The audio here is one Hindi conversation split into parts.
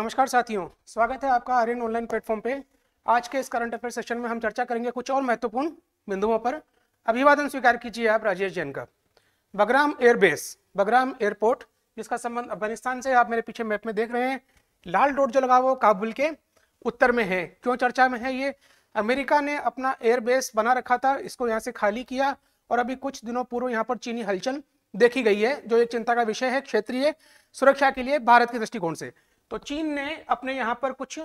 नमस्कार साथियों स्वागत है आपका आर्यन ऑनलाइन प्लेटफॉर्म पे आज के इस करंट अफेयर सेशन में हम चर्चा करेंगे कुछ और महत्वपूर्ण बिंदुओं पर अभिवादन स्वीकार कीजिए आप राजेश जैन का बगराम एयरबेस बगराम एयरपोर्ट जिसका संबंध अफगानिस्तान से आप मेरे पीछे मैप में देख रहे हैं लाल डोट जो लगा वो काबुल के उत्तर में है क्यों चर्चा में है ये अमेरिका ने अपना एयरबेस बना रखा था इसको यहाँ से खाली किया और अभी कुछ दिनों पूर्व यहाँ पर चीनी हलचल देखी गई है जो एक चिंता का विषय है क्षेत्रीय सुरक्षा के लिए भारत के दृष्टिकोण से तो चीन ने अपने यहाँ पर कुछ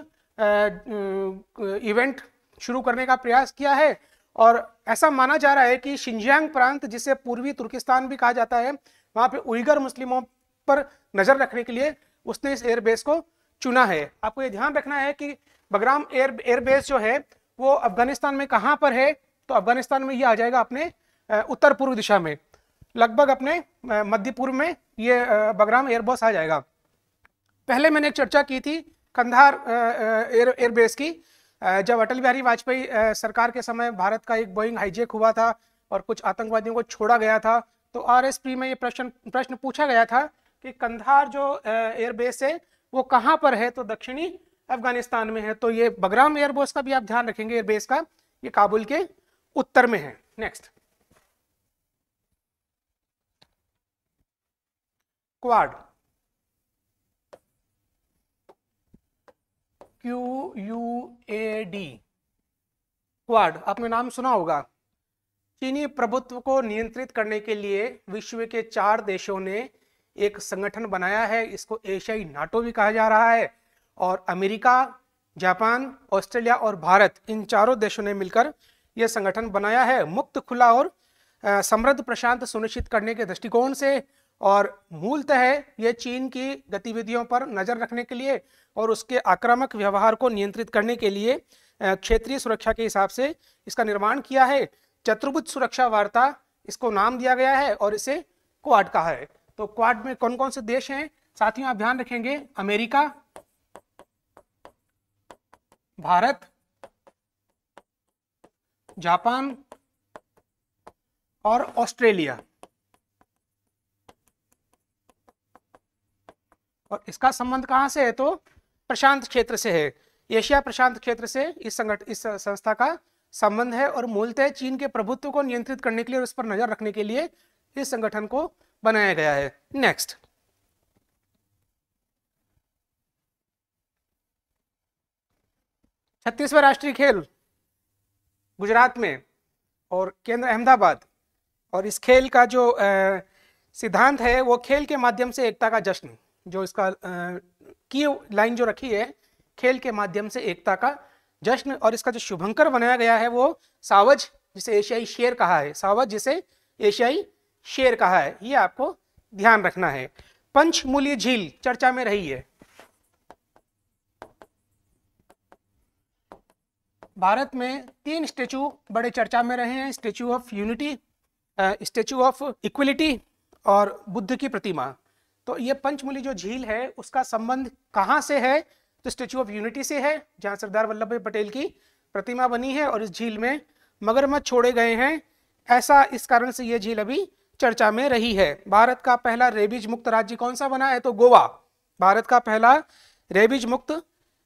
इवेंट शुरू करने का प्रयास किया है और ऐसा माना जा रहा है कि शिंजियांग प्रांत जिसे पूर्वी तुर्किस्तान भी कहा जाता है वहाँ पे उइगर मुस्लिमों पर नज़र रखने के लिए उसने इस एयरबेस को चुना है आपको ये ध्यान रखना है कि बगराम एयर एयरबेस जो है वो अफगानिस्तान में कहाँ पर है तो अफगानिस्तान में ये आ जाएगा अपने उत्तर पूर्व दिशा में लगभग अपने मध्य पूर्व में ये बगराम एयरबेस आ जाएगा पहले मैंने चर्चा की थी कंधार एयरबेस की जब अटल बिहारी वाजपेयी सरकार के समय भारत का एक बोइंग हाईजेक हुआ था और कुछ आतंकवादियों को छोड़ा गया था तो पी में ये प्रश्न प्रश्न पूछा गया था कि कंधार जो एयरबेस है वो कहाँ पर है तो दक्षिणी अफगानिस्तान में है तो ये बगराम एयरबेस का भी आप ध्यान रखेंगे एयरबेस का ये काबुल के उत्तर में है next quad Q U A D quad आपने नाम सुना होगा चीनी प्रभुत्व को नियंत्रित करने के लिए विश्व के चार देशों ने एक संगठन बनाया है इसको एशियाई नाटो भी कहा जा रहा है और अमेरिका जापान ऑस्ट्रेलिया और भारत इन चारों देशों ने मिलकर यह संगठन बनाया है मुक्त खुला और समृद्ध प्रशांत सुनिश्चित करने के दृष्टिकोण से और मूलतः यह चीन की गतिविधियों पर नज़र रखने के लिए और उसके आक्रामक व्यवहार को नियंत्रित करने के लिए क्षेत्रीय सुरक्षा के हिसाब से इसका निर्माण किया है चतुर्भुज सुरक्षा वार्ता इसको नाम दिया गया है और इसे क्वाड कहा है तो क्वाड में कौन कौन से देश हैं साथियों आप ध्यान रखेंगे अमेरिका भारत जापान और ऑस्ट्रेलिया और इसका संबंध कहाँ से है तो प्रशांत क्षेत्र से है एशिया प्रशांत क्षेत्र से इस संगठन इस संस्था का संबंध है और मूलतः चीन के प्रभुत्व को नियंत्रित करने के लिए और उस पर नजर रखने के लिए इस संगठन को बनाया गया है नेक्स्ट छत्तीसवें राष्ट्रीय खेल गुजरात में और केंद्र अहमदाबाद और इस खेल का जो सिद्धांत है वो खेल के माध्यम से एकता का जश्न जो इसका की लाइन जो रखी है खेल के माध्यम से एकता का जश्न और इसका जो शुभंकर बनाया गया है वो सावज जिसे एशियाई शेर कहा है सावज जिसे एशियाई शेर कहा है ये आपको ध्यान रखना है पंचमूल्य झील चर्चा में रही है भारत में तीन स्टेचू बड़े चर्चा में रहे हैं statue of unity statue of equality और बुद्ध की प्रतिमा तो ये पंचमुली जो झील है उसका संबंध कहाँ से है तो स्टेच्यू ऑफ यूनिटी से है जहाँ सरदार वल्लभ भाई पटेल की प्रतिमा बनी है और इस झील में मगरमच्छ छोड़े गए हैं ऐसा इस कारण से ये झील अभी चर्चा में रही है भारत का पहला रेबीज मुक्त राज्य कौन सा बना है तो गोवा भारत का पहला रेबीज मुक्त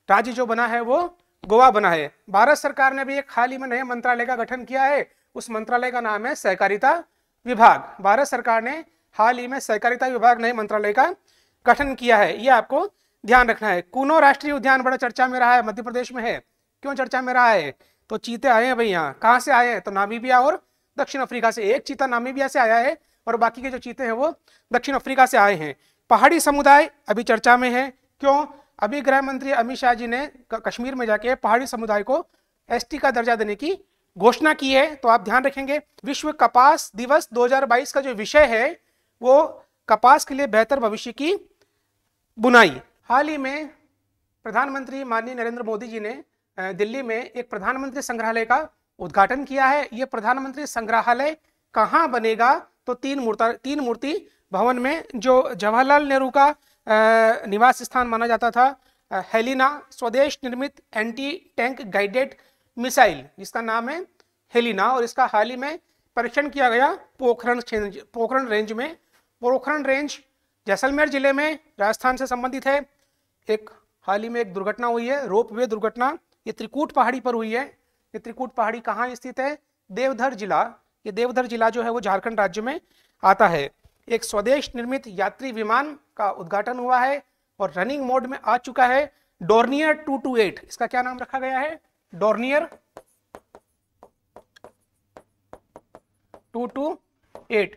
राज्य जो बना है वो गोवा बना है भारत सरकार ने भी एक हाल ही में नए मंत्रालय का गठन किया है उस मंत्रालय का नाम है सहकारिता विभाग भारत सरकार ने हाल ही में सहकारिता विभाग नए मंत्रालय का गठन किया है ये आपको ध्यान रखना है कूनो राष्ट्रीय उद्यान बड़ा चर्चा में रहा है मध्य प्रदेश में है क्यों चर्चा में रहा है तो चीते आए हैं भाई यहाँ कहाँ से आए हैं तो नामीबिया और दक्षिण अफ्रीका से एक चीता नामीबिया से आया है और बाकी के जो चीते हैं वो दक्षिण अफ्रीका से आए हैं पहाड़ी समुदाय अभी चर्चा में है क्यों अभी गृह मंत्री अमित शाह जी ने कश्मीर में जाके पहाड़ी समुदाय को एस का दर्जा देने की घोषणा की है तो आप ध्यान रखेंगे विश्व कपास दिवस 2022 का जो विषय है वो कपास के लिए बेहतर भविष्य की बुनाई हाल ही में प्रधानमंत्री माननीय नरेंद्र मोदी जी ने दिल्ली में एक प्रधानमंत्री संग्रहालय का उद्घाटन किया है ये प्रधानमंत्री संग्रहालय कहाँ बनेगा तो तीन मूर्ता तीन मूर्ति भवन में जो जवाहरलाल नेहरू का निवास स्थान माना जाता था हेलिना स्वदेश निर्मित एंटी टैंक गाइडेड मिसाइल जिसका नाम है हेलिना और इसका हाल ही में परीक्षण किया गया पोखरण पोखरण रेंज में पोखरण रेंज जैसलमेर जिले में राजस्थान से संबंधित है एक हाल ही में एक दुर्घटना हुई है रोप वे दुर्घटना ये त्रिकूट पहाड़ी पर हुई है ये त्रिकूट पहाड़ी कहाँ स्थित है देवधर जिला ये देवधर जिला जो है वो झारखंड राज्य में आता है एक स्वदेश निर्मित यात्री विमान का उद्घाटन हुआ है और रनिंग मोड में आ चुका है डोर्नियर 228 इसका क्या नाम रखा गया है डोर्नियर 228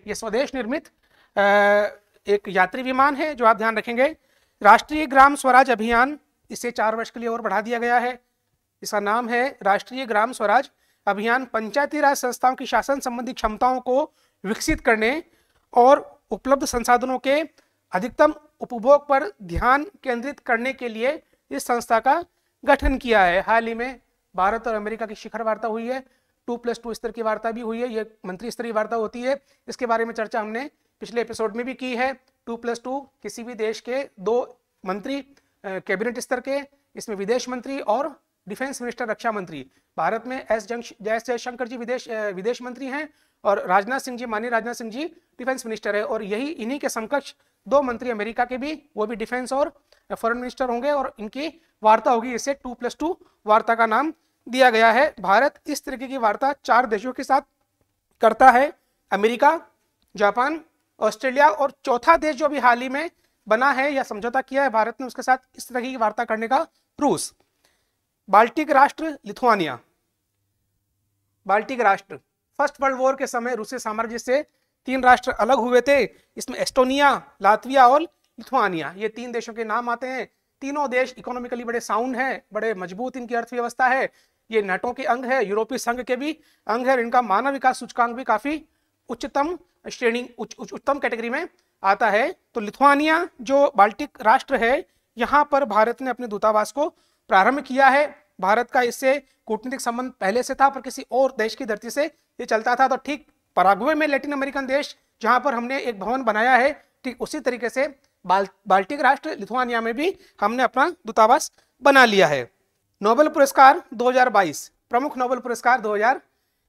ये स्वदेश निर्मित एक यात्री विमान है जो आप ध्यान रखेंगे राष्ट्रीय ग्राम स्वराज अभियान इसे चार वर्ष के लिए और बढ़ा दिया गया है इसका नाम है राष्ट्रीय ग्राम स्वराज अभियान पंचायती राज संस्थाओं की शासन संबंधी क्षमताओं को विकसित करने और उपलब्ध संसाधनों के अधिकतम उपभोग पर ध्यान केंद्रित करने के लिए इस संस्था का गठन किया है हाल ही में भारत और अमेरिका की शिखर वार्ता हुई है टू प्लस टू स्तर की वार्ता भी हुई है ये मंत्री स्तरीय वार्ता होती है इसके बारे में चर्चा हमने पिछले एपिसोड में भी की है टू प्लस टू किसी भी देश के दो मंत्री कैबिनेट स्तर के इसमें विदेश मंत्री और डिफेंस मिनिस्टर रक्षा मंत्री भारत में एस एस जयशंकर जी विदेश विदेश मंत्री हैं और राजनाथ सिंह जी माननीय राजनाथ सिंह जी डिफेंस मिनिस्टर है और यही इन्हीं के समकक्ष दो मंत्री अमेरिका के भी वो भी डिफेंस और फॉरेन मिनिस्टर होंगे और इनकी वार्ता होगी इसे टू प्लस टू वार्ता का नाम दिया गया है भारत इस तरीके की वार्ता चार देशों के साथ करता है अमेरिका जापान ऑस्ट्रेलिया और चौथा देश जो अभी हाल ही में बना है या समझौता किया है भारत ने उसके साथ इस तरह की वार्ता करने का रूस बाल्टिक राष्ट्र लिथुआनिया बाल्टिक राष्ट्र फर्स्ट वर्ल्ड वॉर के समय रूसी साम्राज्य से तीन राष्ट्र अलग हुए थे इसमें एस्टोनिया लातविया और लिथुआनिया ये तीन देशों के नाम आते हैं तीनों देश इकोनॉमिकली बड़े साउंड हैं बड़े मजबूत इनकी अर्थव्यवस्था है ये नेटो के अंग है यूरोपीय संघ के भी अंग है इनका मानव विकास सूचकांक भी काफी उच्चतम श्रेणी उच्च, उच्चतम कैटेगरी में आता है तो लिथुआनिया जो बाल्टिक राष्ट्र है यहाँ पर भारत ने अपने दूतावास को प्रारंभ किया है भारत का इससे कूटनीतिक संबंध पहले से था पर किसी और देश की धरती से ये चलता था तो ठीक पराग्वे में लैटिन अमेरिकन देश जहाँ पर हमने एक भवन बनाया है ठीक उसी तरीके से बाल बाल्टिक राष्ट्र लिथुआनिया में भी हमने अपना दूतावास बना लिया है नोबेल पुरस्कार 2022 प्रमुख नोबेल पुरस्कार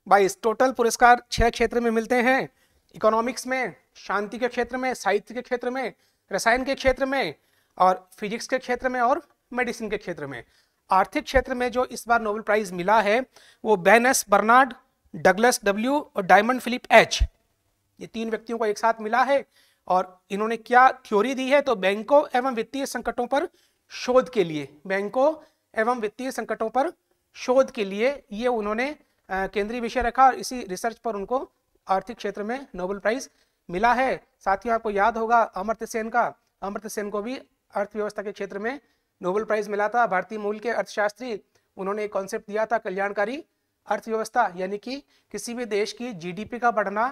बाईस टोटल पुरस्कार छह क्षेत्र में मिलते हैं इकोनॉमिक्स में शांति के क्षेत्र में साहित्य के क्षेत्र में रसायन के क्षेत्र में और फिजिक्स के क्षेत्र में और मेडिसिन के क्षेत्र में आर्थिक क्षेत्र में जो इस बार नोबेल प्राइज मिला है वो एस बर्नार्ड डगलस डब्ल्यू और डायमंड फिलिप एच ये तीन व्यक्तियों को एक साथ मिला है और इन्होंने क्या थ्योरी दी है तो बैंकों एवं वित्तीय संकटों पर शोध के लिए बैंकों एवं वित्तीय संकटों पर शोध के लिए ये उन्होंने केंद्रीय विषय रखा और इसी रिसर्च पर उनको आर्थिक क्षेत्र में नोबेल प्राइज मिला है साथ ही आपको याद होगा अमृत सेन का अमृत सेन को भी अर्थव्यवस्था के क्षेत्र में नोबेल प्राइज मिला था भारतीय मूल के अर्थशास्त्री उन्होंने एक कॉन्सेप्ट दिया था कल्याणकारी अर्थव्यवस्था यानी कि किसी भी देश की जीडीपी का बढ़ना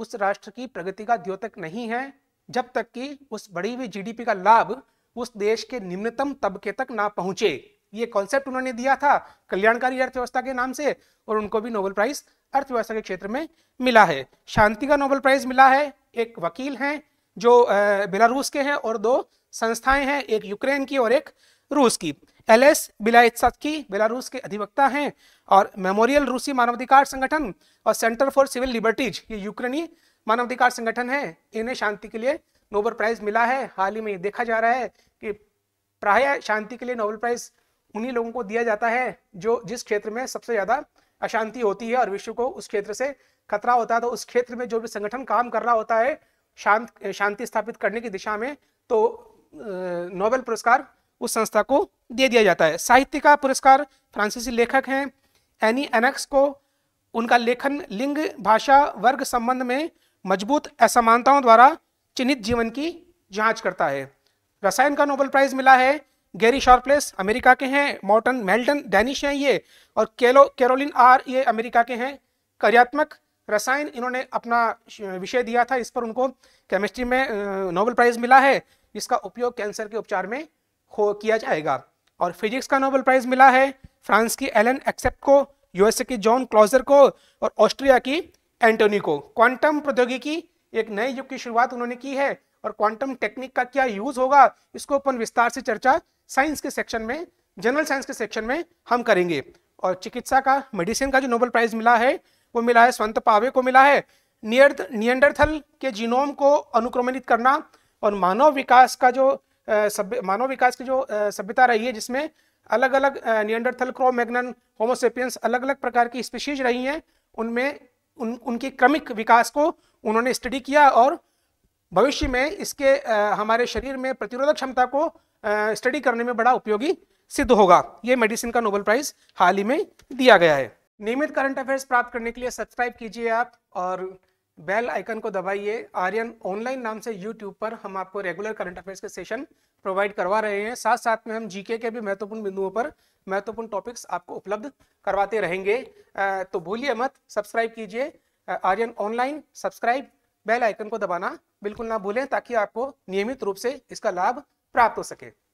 उस राष्ट्र की प्रगति का द्योतक नहीं है जब तक कि उस बड़ी हुई जीडीपी का लाभ उस देश के निम्नतम तबके तक ना पहुंचे ये कॉन्सेप्ट उन्होंने दिया था कल्याणकारी अर्थव्यवस्था के नाम से और उनको भी नोबेल प्राइज अर्थव्यवस्था के क्षेत्र में मिला है शांति का नोबेल प्राइज मिला है एक वकील हैं जो बेलारूस के हैं और दो संस्थाएं हैं एक यूक्रेन की और एक रूस की एल एस बिलाइत्सकी बेलारूस के अधिवक्ता हैं और मेमोरियल रूसी मानवाधिकार संगठन और सेंटर फॉर सिविल लिबर्टीज ये यूक्रेनी मानवाधिकार संगठन है इन्हें शांति के लिए नोबेल प्राइज मिला है हाल ही में देखा जा रहा है कि प्राय शांति के लिए नोबेल प्राइज उन्हीं लोगों को दिया जाता है जो जिस क्षेत्र में सबसे ज़्यादा अशांति होती है और विश्व को उस क्षेत्र से खतरा होता है तो उस क्षेत्र में जो भी संगठन काम कर रहा होता है शांत शांति स्थापित करने की दिशा में तो नोबेल पुरस्कार उस संस्था को दे दिया जाता है साहित्य का पुरस्कार फ्रांसीसी लेखक हैं एनी एनक्स को उनका लेखन लिंग भाषा वर्ग संबंध में मजबूत असमानताओं द्वारा चिन्हित जीवन की जांच करता है रसायन का नोबेल प्राइज मिला है गैरी शार्पलेस अमेरिका के हैं मॉर्टन मेल्टन डैनिश हैं ये और केलो कैरोलिन आर ये अमेरिका के हैं कार्यात्मक रसायन इन्होंने अपना विषय दिया था इस पर उनको केमिस्ट्री में नोबेल प्राइज़ मिला है इसका उपयोग कैंसर के उपचार में हो किया जाएगा और फिजिक्स का नोबेल प्राइज़ मिला है फ्रांस की एलन एक्सेप्ट को यूएसए की जॉन क्लॉजर को और ऑस्ट्रिया की एंटोनी को क्वांटम प्रौद्योगिकी एक नए युग की शुरुआत उन्होंने की है और क्वांटम टेक्निक का क्या यूज होगा इसको अपन विस्तार से चर्चा साइंस के सेक्शन में जनरल साइंस के सेक्शन में हम करेंगे और चिकित्सा का मेडिसिन का जो नोबल प्राइज मिला है वो मिला है स्वंत पावे को मिला है नियर्थ नियंडरथल के जीनोम को अनुक्रमणित करना और मानव विकास का जो सभ्य मानव विकास की जो सभ्यता रही है जिसमें अलग अलग नियंडरथल क्रो मैग्नन होमोसेपियंस अलग अलग प्रकार की स्पीशीज रही हैं उनमें उन उनकी क्रमिक विकास को उन्होंने स्टडी किया और भविष्य में इसके हमारे शरीर में प्रतिरोधक क्षमता को स्टडी करने में बड़ा उपयोगी सिद्ध होगा ये मेडिसिन का नोबेल प्राइज हाल ही में दिया गया है नियमित करंट अफेयर्स प्राप्त करने के लिए सब्सक्राइब कीजिए आप और बेल आइकन को दबाइए आर्यन ऑनलाइन नाम से यूट्यूब पर हम आपको रेगुलर करंट अफेयर्स के सेशन प्रोवाइड करवा रहे हैं साथ साथ में हम जीके के भी महत्वपूर्ण बिंदुओं पर महत्वपूर्ण टॉपिक्स आपको उपलब्ध करवाते रहेंगे तो भूलिए मत सब्सक्राइब कीजिए Aryan online subscribe bell icon को दबाना बिल्कुल ना भूलें ताकि आपको नियमित रूप से इसका लाभ प्राप्त हो सके